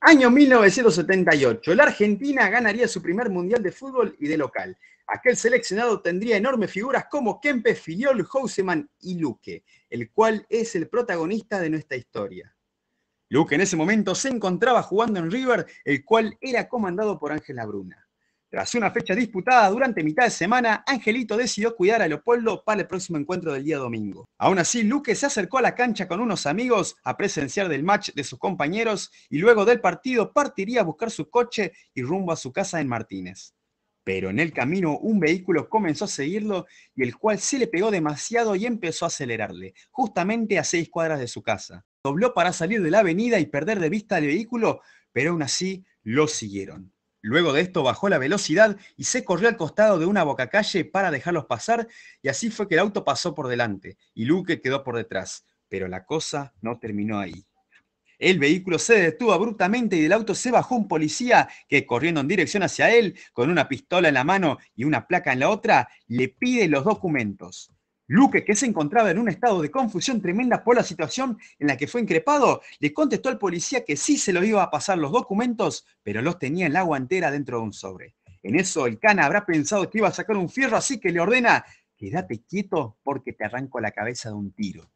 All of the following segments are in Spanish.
Año 1978, la Argentina ganaría su primer mundial de fútbol y de local. Aquel seleccionado tendría enormes figuras como Kempe, Filiol, Houseman y Luque, el cual es el protagonista de nuestra historia. Luque en ese momento se encontraba jugando en River, el cual era comandado por Ángel Bruna. Tras una fecha disputada durante mitad de semana, Angelito decidió cuidar a Leopoldo para el próximo encuentro del día domingo. Aún así, Luque se acercó a la cancha con unos amigos a presenciar del match de sus compañeros y luego del partido partiría a buscar su coche y rumbo a su casa en Martínez. Pero en el camino un vehículo comenzó a seguirlo y el cual se le pegó demasiado y empezó a acelerarle, justamente a seis cuadras de su casa. Dobló para salir de la avenida y perder de vista el vehículo, pero aún así lo siguieron. Luego de esto bajó la velocidad y se corrió al costado de una bocacalle para dejarlos pasar y así fue que el auto pasó por delante y Luque quedó por detrás. Pero la cosa no terminó ahí. El vehículo se detuvo abruptamente y del auto se bajó un policía que, corriendo en dirección hacia él, con una pistola en la mano y una placa en la otra, le pide los documentos. Luque, que se encontraba en un estado de confusión tremenda por la situación en la que fue increpado, le contestó al policía que sí se los iba a pasar los documentos, pero los tenía en la guantera dentro de un sobre. En eso el cana habrá pensado que iba a sacar un fierro, así que le ordena, quédate quieto porque te arranco la cabeza de un tiro.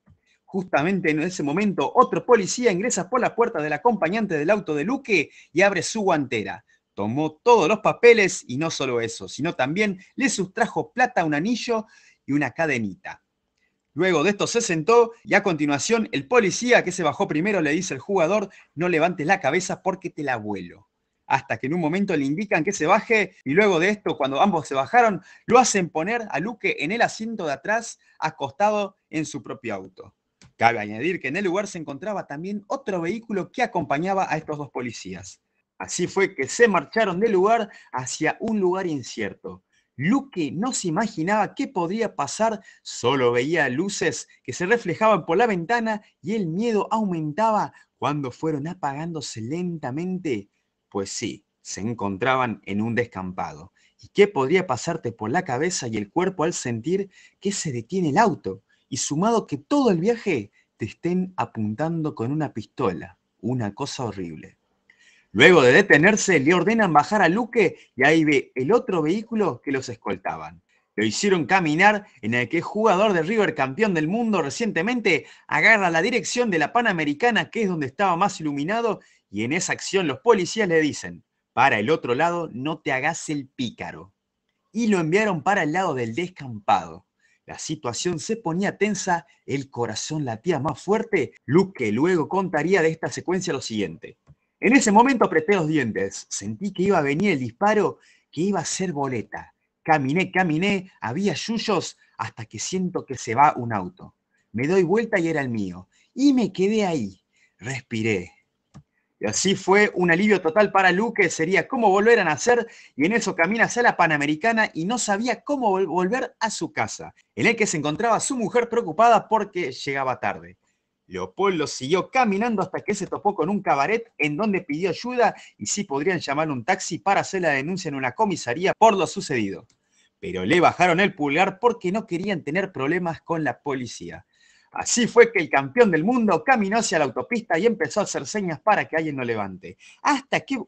Justamente en ese momento, otro policía ingresa por la puerta del acompañante del auto de Luque y abre su guantera. Tomó todos los papeles y no solo eso, sino también le sustrajo plata a un anillo y una cadenita. Luego de esto se sentó y a continuación el policía que se bajó primero le dice al jugador no levantes la cabeza porque te la vuelo. Hasta que en un momento le indican que se baje y luego de esto cuando ambos se bajaron lo hacen poner a Luque en el asiento de atrás acostado en su propio auto. Cabe añadir que en el lugar se encontraba también otro vehículo que acompañaba a estos dos policías. Así fue que se marcharon del lugar hacia un lugar incierto, Luke no se imaginaba qué podría pasar, solo veía luces que se reflejaban por la ventana y el miedo aumentaba cuando fueron apagándose lentamente. Pues sí, se encontraban en un descampado. ¿Y qué podría pasarte por la cabeza y el cuerpo al sentir que se detiene el auto? Y sumado que todo el viaje te estén apuntando con una pistola. Una cosa horrible. Luego de detenerse, le ordenan bajar a Luque y ahí ve el otro vehículo que los escoltaban. Lo hicieron caminar en el que jugador de River campeón del mundo recientemente agarra la dirección de la Panamericana, que es donde estaba más iluminado, y en esa acción los policías le dicen, para el otro lado no te hagas el pícaro. Y lo enviaron para el lado del descampado. La situación se ponía tensa, el corazón latía más fuerte. Luque luego contaría de esta secuencia lo siguiente. En ese momento apreté los dientes, sentí que iba a venir el disparo, que iba a ser boleta. Caminé, caminé, había yuyos hasta que siento que se va un auto. Me doy vuelta y era el mío. Y me quedé ahí. Respiré. Y así fue un alivio total para Luque, sería cómo volver a nacer, y en eso camina hacia la Panamericana y no sabía cómo volver a su casa, en el que se encontraba su mujer preocupada porque llegaba tarde. Leopoldo siguió caminando hasta que se topó con un cabaret en donde pidió ayuda y si podrían llamar un taxi para hacer la denuncia en una comisaría por lo sucedido. Pero le bajaron el pulgar porque no querían tener problemas con la policía. Así fue que el campeón del mundo caminó hacia la autopista y empezó a hacer señas para que alguien lo levante. Hasta que,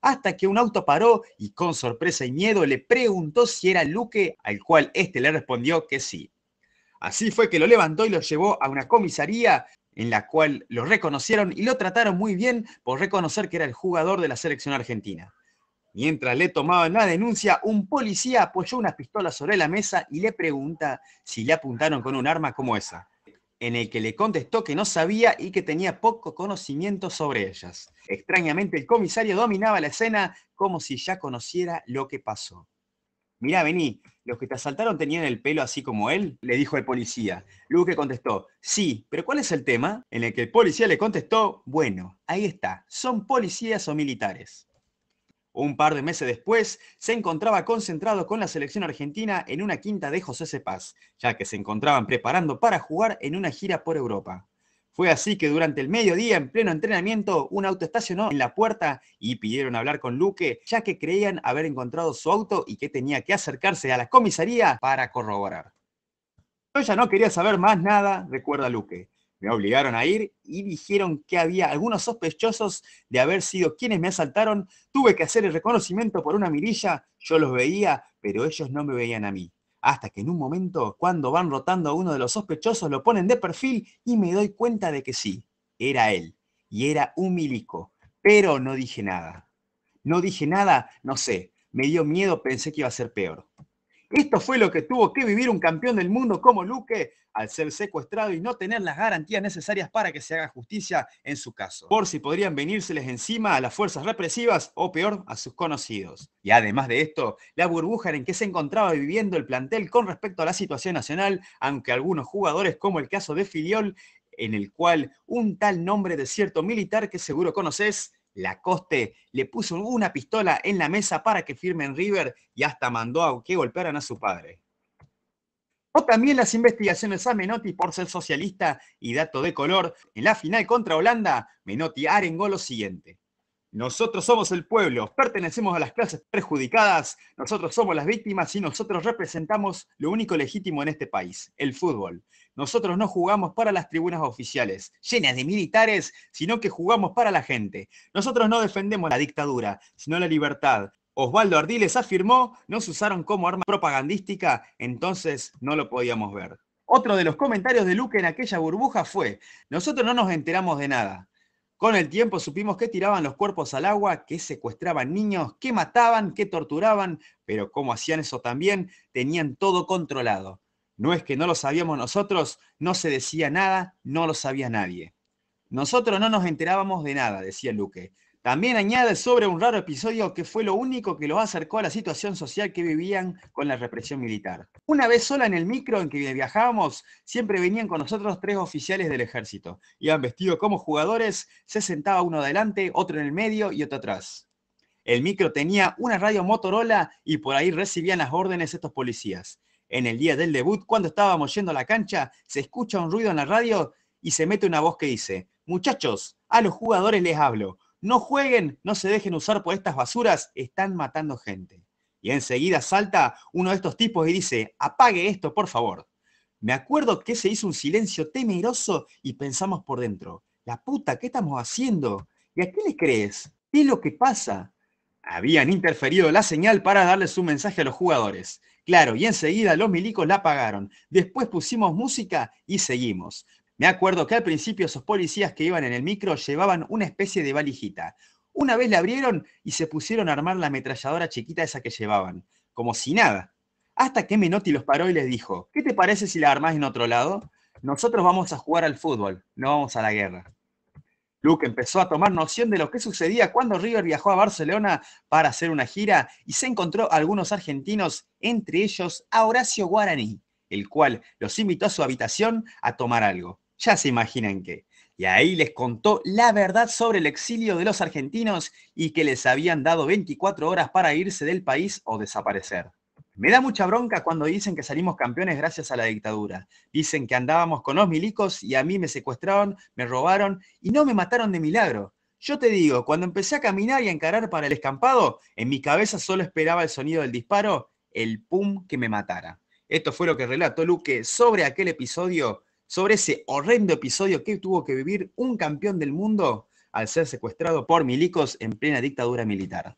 hasta que un auto paró y con sorpresa y miedo le preguntó si era Luque, al cual este le respondió que sí. Así fue que lo levantó y lo llevó a una comisaría en la cual lo reconocieron y lo trataron muy bien por reconocer que era el jugador de la selección argentina. Mientras le tomaban la denuncia, un policía apoyó una pistola sobre la mesa y le pregunta si le apuntaron con un arma como esa, en el que le contestó que no sabía y que tenía poco conocimiento sobre ellas. Extrañamente el comisario dominaba la escena como si ya conociera lo que pasó. Mirá, vení, ¿Los que te asaltaron tenían el pelo así como él? Le dijo el policía. Luque contestó, sí, pero ¿cuál es el tema? En el que el policía le contestó, bueno, ahí está, son policías o militares. Un par de meses después, se encontraba concentrado con la selección argentina en una quinta de José Paz, ya que se encontraban preparando para jugar en una gira por Europa. Fue así que durante el mediodía, en pleno entrenamiento, un auto estacionó en la puerta y pidieron hablar con Luque, ya que creían haber encontrado su auto y que tenía que acercarse a la comisaría para corroborar. Yo ya no quería saber más nada, recuerda Luque. Me obligaron a ir y dijeron que había algunos sospechosos de haber sido quienes me asaltaron. Tuve que hacer el reconocimiento por una mirilla, yo los veía, pero ellos no me veían a mí hasta que en un momento, cuando van rotando a uno de los sospechosos, lo ponen de perfil y me doy cuenta de que sí, era él, y era un milico, pero no dije nada. No dije nada, no sé, me dio miedo, pensé que iba a ser peor. Esto fue lo que tuvo que vivir un campeón del mundo como Luque al ser secuestrado y no tener las garantías necesarias para que se haga justicia en su caso, por si podrían venírseles encima a las fuerzas represivas o peor, a sus conocidos. Y además de esto, la burbuja en que se encontraba viviendo el plantel con respecto a la situación nacional, aunque algunos jugadores, como el caso de Filiol, en el cual un tal nombre de cierto militar que seguro conoces, Lacoste le puso una pistola en la mesa para que firmen River y hasta mandó a que golpearan a su padre. O también las investigaciones a Menotti por ser socialista y dato de color. En la final contra Holanda, Menotti arengó lo siguiente. Nosotros somos el pueblo, pertenecemos a las clases perjudicadas, nosotros somos las víctimas y nosotros representamos lo único legítimo en este país, el fútbol. Nosotros no jugamos para las tribunas oficiales, llenas de militares, sino que jugamos para la gente. Nosotros no defendemos la dictadura, sino la libertad. Osvaldo Ardiles afirmó, nos usaron como arma propagandística, entonces no lo podíamos ver. Otro de los comentarios de Luque en aquella burbuja fue, nosotros no nos enteramos de nada, con el tiempo supimos que tiraban los cuerpos al agua, que secuestraban niños, que mataban, que torturaban, pero como hacían eso también, tenían todo controlado. No es que no lo sabíamos nosotros, no se decía nada, no lo sabía nadie. Nosotros no nos enterábamos de nada, decía Luque. También añade sobre un raro episodio que fue lo único que los acercó a la situación social que vivían con la represión militar. Una vez sola en el micro en que viajábamos, siempre venían con nosotros tres oficiales del ejército. Iban vestidos como jugadores, se sentaba uno adelante, otro en el medio y otro atrás. El micro tenía una radio Motorola y por ahí recibían las órdenes estos policías. En el día del debut, cuando estábamos yendo a la cancha, se escucha un ruido en la radio y se mete una voz que dice, muchachos, a los jugadores les hablo, no jueguen, no se dejen usar por estas basuras, están matando gente. Y enseguida salta uno de estos tipos y dice, apague esto, por favor. Me acuerdo que se hizo un silencio temeroso y pensamos por dentro, la puta, ¿qué estamos haciendo? ¿Y a qué le crees? ¿Qué es lo que pasa? Habían interferido la señal para darles un mensaje a los jugadores. Claro, y enseguida los milicos la apagaron. Después pusimos música y seguimos. Me acuerdo que al principio esos policías que iban en el micro llevaban una especie de valijita. Una vez la abrieron y se pusieron a armar la ametralladora chiquita esa que llevaban, como si nada. Hasta que Menotti los paró y les dijo, ¿qué te parece si la armás en otro lado? Nosotros vamos a jugar al fútbol, no vamos a la guerra. Luke empezó a tomar noción de lo que sucedía cuando River viajó a Barcelona para hacer una gira y se encontró a algunos argentinos, entre ellos a Horacio Guaraní, el cual los invitó a su habitación a tomar algo ya se imaginan qué. Y ahí les contó la verdad sobre el exilio de los argentinos y que les habían dado 24 horas para irse del país o desaparecer. Me da mucha bronca cuando dicen que salimos campeones gracias a la dictadura. Dicen que andábamos con los milicos y a mí me secuestraron, me robaron y no me mataron de milagro. Yo te digo, cuando empecé a caminar y a encarar para el escampado, en mi cabeza solo esperaba el sonido del disparo, el pum que me matara. Esto fue lo que relató Luque sobre aquel episodio sobre ese horrendo episodio que tuvo que vivir un campeón del mundo al ser secuestrado por milicos en plena dictadura militar.